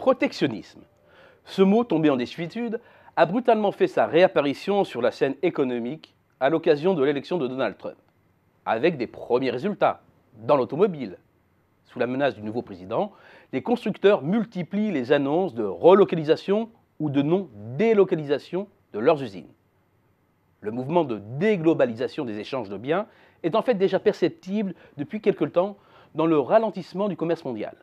Protectionnisme. Ce mot tombé en désuétude a brutalement fait sa réapparition sur la scène économique à l'occasion de l'élection de Donald Trump, avec des premiers résultats dans l'automobile. Sous la menace du nouveau président, les constructeurs multiplient les annonces de relocalisation ou de non-délocalisation de leurs usines. Le mouvement de déglobalisation des échanges de biens est en fait déjà perceptible depuis quelque temps dans le ralentissement du commerce mondial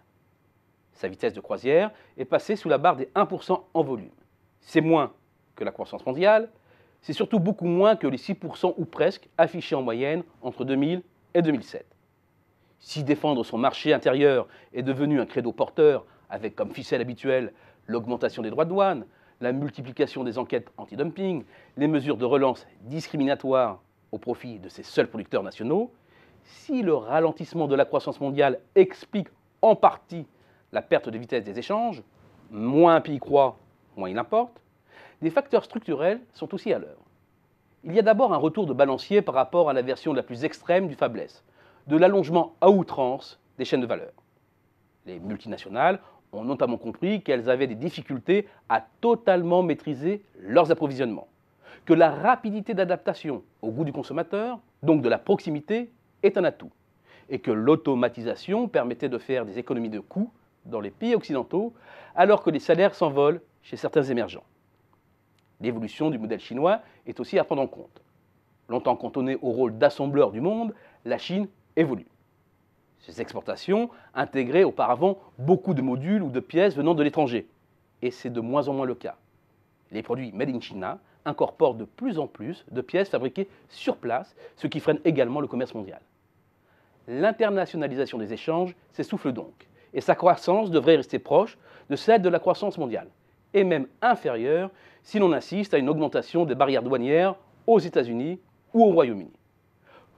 sa vitesse de croisière, est passée sous la barre des 1% en volume. C'est moins que la croissance mondiale, c'est surtout beaucoup moins que les 6% ou presque affichés en moyenne entre 2000 et 2007. Si défendre son marché intérieur est devenu un credo porteur, avec comme ficelle habituelle l'augmentation des droits de douane, la multiplication des enquêtes anti-dumping, les mesures de relance discriminatoires au profit de ses seuls producteurs nationaux, si le ralentissement de la croissance mondiale explique en partie la perte de vitesse des échanges, moins un pays croît, moins il importe, des facteurs structurels sont aussi à l'œuvre. Il y a d'abord un retour de balancier par rapport à la version la plus extrême du faiblesse, de l'allongement à outrance des chaînes de valeur. Les multinationales ont notamment compris qu'elles avaient des difficultés à totalement maîtriser leurs approvisionnements, que la rapidité d'adaptation au goût du consommateur, donc de la proximité, est un atout, et que l'automatisation permettait de faire des économies de coûts dans les pays occidentaux, alors que les salaires s'envolent chez certains émergents. L'évolution du modèle chinois est aussi à prendre en compte. Longtemps cantonnée au rôle d'assembleur du monde, la Chine évolue. Ses exportations intégraient auparavant beaucoup de modules ou de pièces venant de l'étranger. Et c'est de moins en moins le cas. Les produits Made in China incorporent de plus en plus de pièces fabriquées sur place, ce qui freine également le commerce mondial. L'internationalisation des échanges s'essouffle donc, et sa croissance devrait rester proche de celle de la croissance mondiale, et même inférieure si l'on assiste à une augmentation des barrières douanières aux États-Unis ou au Royaume-Uni.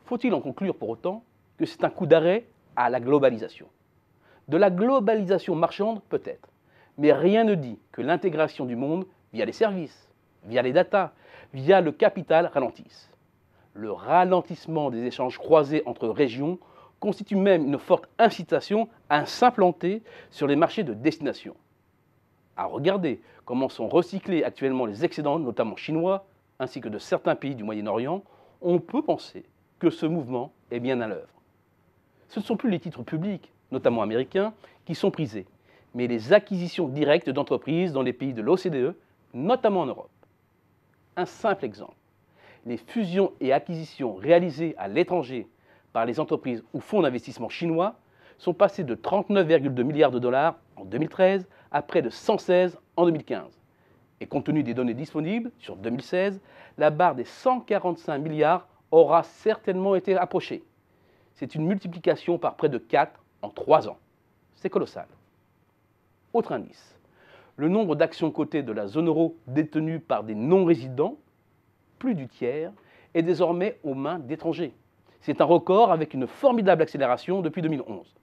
Faut-il en conclure pour autant que c'est un coup d'arrêt à la globalisation De la globalisation marchande peut-être, mais rien ne dit que l'intégration du monde via les services, via les data, via le capital ralentisse. Le ralentissement des échanges croisés entre régions constitue même une forte incitation à s'implanter sur les marchés de destination. À regarder comment sont recyclés actuellement les excédents, notamment chinois, ainsi que de certains pays du Moyen-Orient, on peut penser que ce mouvement est bien à l'œuvre. Ce ne sont plus les titres publics, notamment américains, qui sont prisés, mais les acquisitions directes d'entreprises dans les pays de l'OCDE, notamment en Europe. Un simple exemple, les fusions et acquisitions réalisées à l'étranger par les entreprises ou fonds d'investissement chinois sont passés de 39,2 milliards de dollars en 2013 à près de 116 en 2015. Et compte tenu des données disponibles sur 2016, la barre des 145 milliards aura certainement été approchée. C'est une multiplication par près de 4 en 3 ans. C'est colossal. Autre indice, le nombre d'actions cotées de la zone euro détenues par des non-résidents, plus du tiers, est désormais aux mains d'étrangers. C'est un record avec une formidable accélération depuis 2011.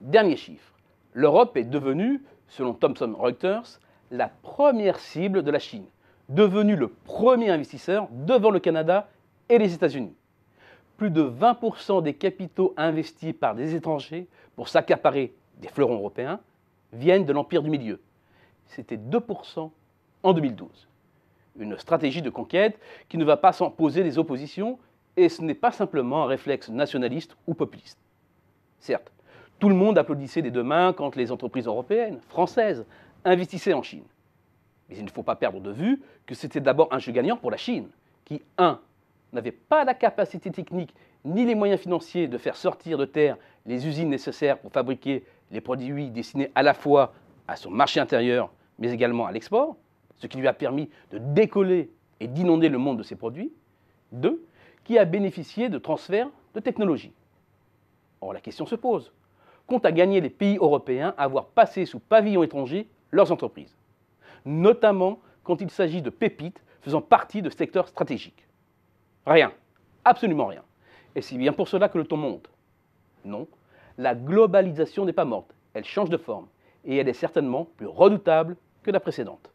Dernier chiffre, l'Europe est devenue, selon Thomson Reuters, la première cible de la Chine, devenue le premier investisseur devant le Canada et les États-Unis. Plus de 20% des capitaux investis par des étrangers pour s'accaparer des fleurons européens viennent de l'Empire du Milieu. C'était 2% en 2012. Une stratégie de conquête qui ne va pas sans poser des oppositions et ce n'est pas simplement un réflexe nationaliste ou populiste. Certes, tout le monde applaudissait des deux mains quand les entreprises européennes, françaises, investissaient en Chine. Mais il ne faut pas perdre de vue que c'était d'abord un jeu gagnant pour la Chine, qui, 1. n'avait pas la capacité technique ni les moyens financiers de faire sortir de terre les usines nécessaires pour fabriquer les produits destinés à la fois à son marché intérieur, mais également à l'export, ce qui lui a permis de décoller et d'inonder le monde de ses produits. 2 qui a bénéficié de transferts de technologies. Or, la question se pose. Compte à gagner les pays européens à avoir passé sous pavillon étranger leurs entreprises, notamment quand il s'agit de pépites faisant partie de secteurs stratégiques Rien, absolument rien. Et c'est bien pour cela que le ton monte. Non, la globalisation n'est pas morte, elle change de forme, et elle est certainement plus redoutable que la précédente.